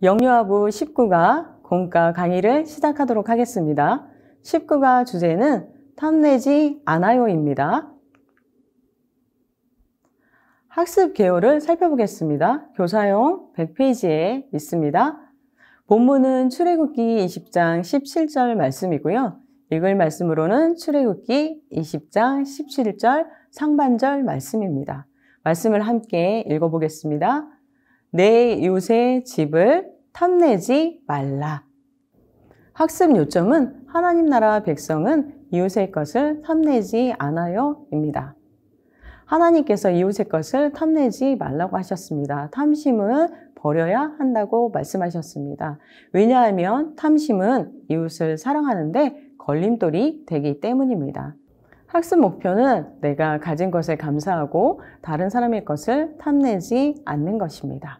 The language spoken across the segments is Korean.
영유아부 19가 공과 강의를 시작하도록 하겠습니다. 19가 주제는 탐내지 않아요입니다. 학습 개요를 살펴보겠습니다. 교사용 100페이지에 있습니다. 본문은 출애굽기 20장 17절 말씀이고요. 읽을 말씀으로는 출애굽기 20장 17절 상반절 말씀입니다. 말씀을 함께 읽어보겠습니다. 내 요새 집을 탐내지 말라. 학습 요점은 하나님 나라 백성은 이웃의 것을 탐내지 않아요 입니다. 하나님께서 이웃의 것을 탐내지 말라고 하셨습니다. 탐심은 버려야 한다고 말씀하셨습니다. 왜냐하면 탐심은 이웃을 사랑하는데 걸림돌이 되기 때문입니다. 학습 목표는 내가 가진 것에 감사하고 다른 사람의 것을 탐내지 않는 것입니다.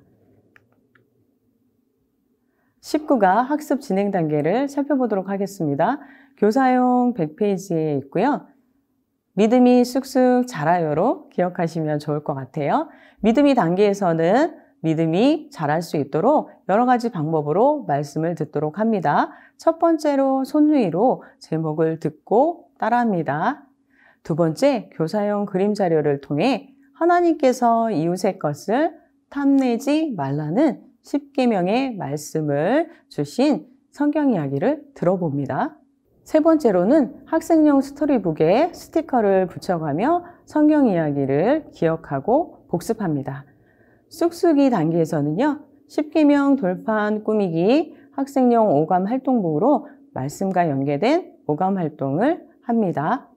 19가 학습 진행 단계를 살펴보도록 하겠습니다. 교사용 100페이지에 있고요. 믿음이 쑥쑥 자라요로 기억하시면 좋을 것 같아요. 믿음이 단계에서는 믿음이 자랄 수 있도록 여러 가지 방법으로 말씀을 듣도록 합니다. 첫 번째로 손위로 제목을 듣고 따라합니다. 두 번째, 교사용 그림 자료를 통해 하나님께서 이웃의 것을 탐내지 말라는 10계명의 말씀을 주신 성경 이야기를 들어봅니다. 세 번째로는 학생용 스토리북에 스티커를 붙여가며 성경 이야기를 기억하고 복습합니다. 쑥쑥이 단계에서는요. 10계명 돌판 꾸미기 학생용 오감 활동부로 말씀과 연계된 오감 활동을 합니다.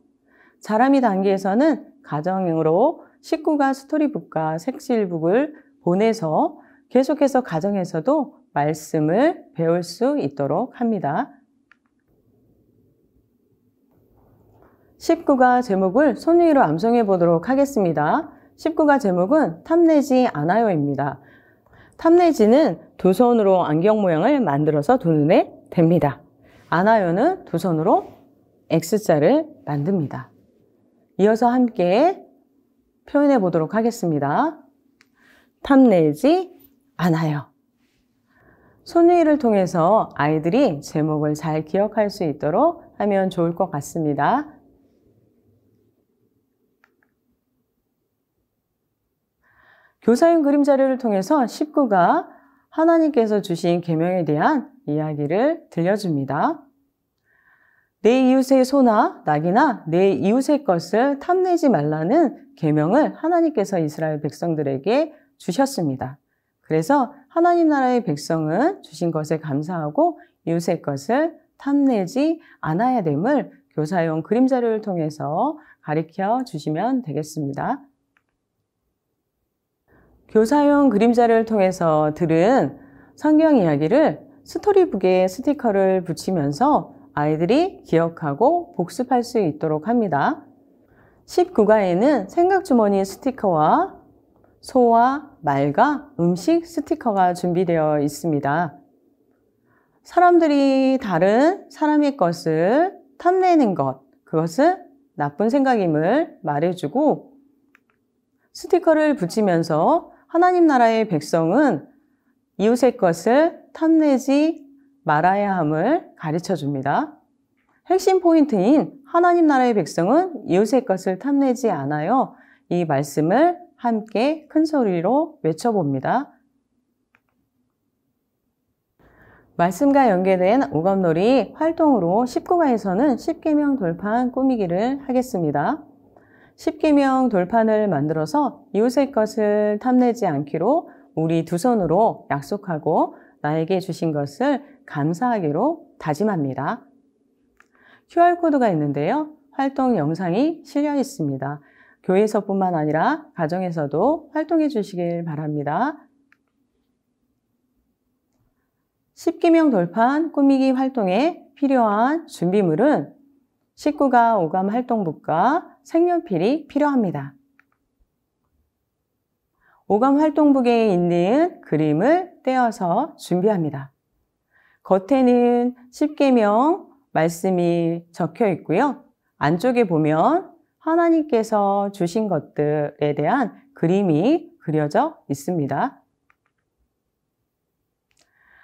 자람이 단계에서는 가정으로 식구가 스토리북과 색실북을 보내서 계속해서 가정에서도 말씀을 배울 수 있도록 합니다. 19가 제목을 손위로 암송해 보도록 하겠습니다. 19가 제목은 탐내지 않아요입니다. 탐내지는 두 손으로 안경 모양을 만들어서 두 눈에 댑니다. 안아요는 두 손으로 X자를 만듭니다. 이어서 함께 표현해 보도록 하겠습니다. 탐내지 않아요. 손회의를 통해서 아이들이 제목을 잘 기억할 수 있도록 하면 좋을 것 같습니다. 교사인 그림 자료를 통해서 19가 하나님께서 주신 계명에 대한 이야기를 들려줍니다. 내 이웃의 소나 낙이나 내 이웃의 것을 탐내지 말라는 계명을 하나님께서 이스라엘 백성들에게 주셨습니다. 그래서 하나님 나라의 백성은 주신 것에 감사하고 이웃의 것을 탐내지 않아야 됨을 교사용 그림 자료를 통해서 가르쳐 주시면 되겠습니다. 교사용 그림자를 료 통해서 들은 성경 이야기를 스토리북에 스티커를 붙이면서 아이들이 기억하고 복습할 수 있도록 합니다. 19가에는 생각주머니 스티커와 소와 말과 음식 스티커가 준비되어 있습니다. 사람들이 다른 사람의 것을 탐내는 것, 그것은 나쁜 생각임을 말해주고 스티커를 붙이면서 하나님 나라의 백성은 이웃의 것을 탐내지 말아야 함을 가르쳐 줍니다. 핵심 포인트인 하나님 나라의 백성은 이웃의 것을 탐내지 않아요. 이 말씀을 함께 큰 소리로 외쳐봅니다. 말씀과 연계된 오감놀이 활동으로 19가에서는 10개명 돌판 꾸미기를 하겠습니다. 10개명 돌판을 만들어서 이웃의 것을 탐내지 않기로 우리 두 손으로 약속하고 나에게 주신 것을 감사하기로 다짐합니다. QR코드가 있는데요. 활동 영상이 실려 있습니다. 교회에서뿐만 아니라 가정에서도 활동해 주시길 바랍니다. 10기명 돌판 꾸미기 활동에 필요한 준비물은 식구가 오감 활동북과 색연필이 필요합니다. 오감 활동북에 있는 그림을 떼어서 준비합니다. 겉에는 10계명 말씀이 적혀 있고요. 안쪽에 보면 하나님께서 주신 것들에 대한 그림이 그려져 있습니다.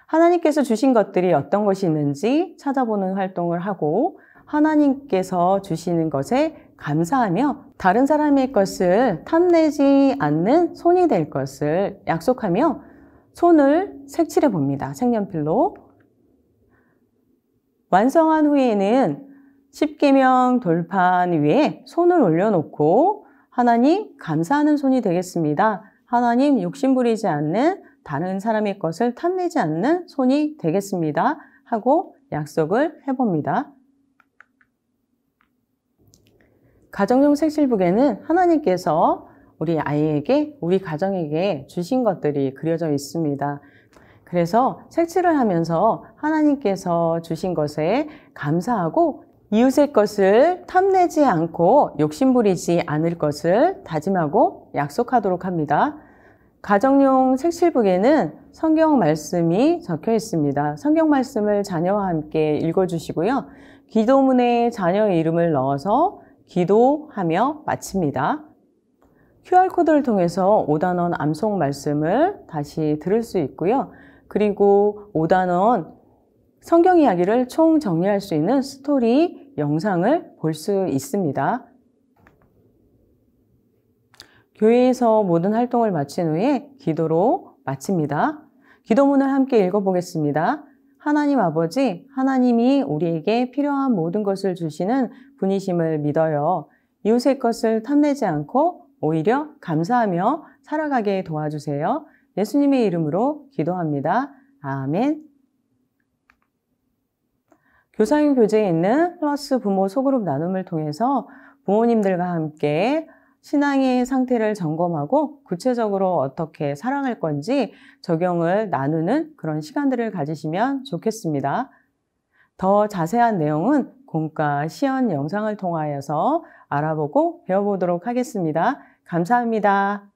하나님께서 주신 것들이 어떤 것이 있는지 찾아보는 활동을 하고 하나님께서 주시는 것에 감사하며 다른 사람의 것을 탐내지 않는 손이 될 것을 약속하며 손을 색칠해 봅니다. 색연필로. 완성한 후에는 1 0개명 돌판 위에 손을 올려놓고 하나님 감사하는 손이 되겠습니다. 하나님 욕심부리지 않는 다른 사람의 것을 탐내지 않는 손이 되겠습니다. 하고 약속을 해봅니다. 가정용 색실북에는 하나님께서 우리 아이에게, 우리 가정에게 주신 것들이 그려져 있습니다. 그래서 색칠을 하면서 하나님께서 주신 것에 감사하고 이웃의 것을 탐내지 않고 욕심부리지 않을 것을 다짐하고 약속하도록 합니다. 가정용 색칠북에는 성경 말씀이 적혀 있습니다. 성경 말씀을 자녀와 함께 읽어주시고요. 기도문에 자녀의 이름을 넣어서 기도하며 마칩니다. QR코드를 통해서 5단원 암송 말씀을 다시 들을 수 있고요. 그리고 5단원 성경 이야기를 총 정리할 수 있는 스토리 영상을 볼 수 있습니다. 교회에서 모든 활동을 마친 후에 기도로 마칩니다. 기도문을 함께 읽어보겠습니다. 하나님 아버지, 하나님이 우리에게 필요한 모든 것을 주시는 분이심을 믿어요. 이웃의 것을 탐내지 않고 오히려 감사하며 살아가게 도와주세요. 예수님의 이름으로 기도합니다. 아멘. 교사인 교재에 있는 플러스 부모 소그룹 나눔을 통해서 부모님들과 함께 신앙의 상태를 점검하고 구체적으로 어떻게 살아갈 건지 적용을 나누는 그런 시간들을 가지시면 좋겠습니다. 더 자세한 내용은 공과 시연 영상을 통하여서 알아보고 배워보도록 하겠습니다. 감사합니다.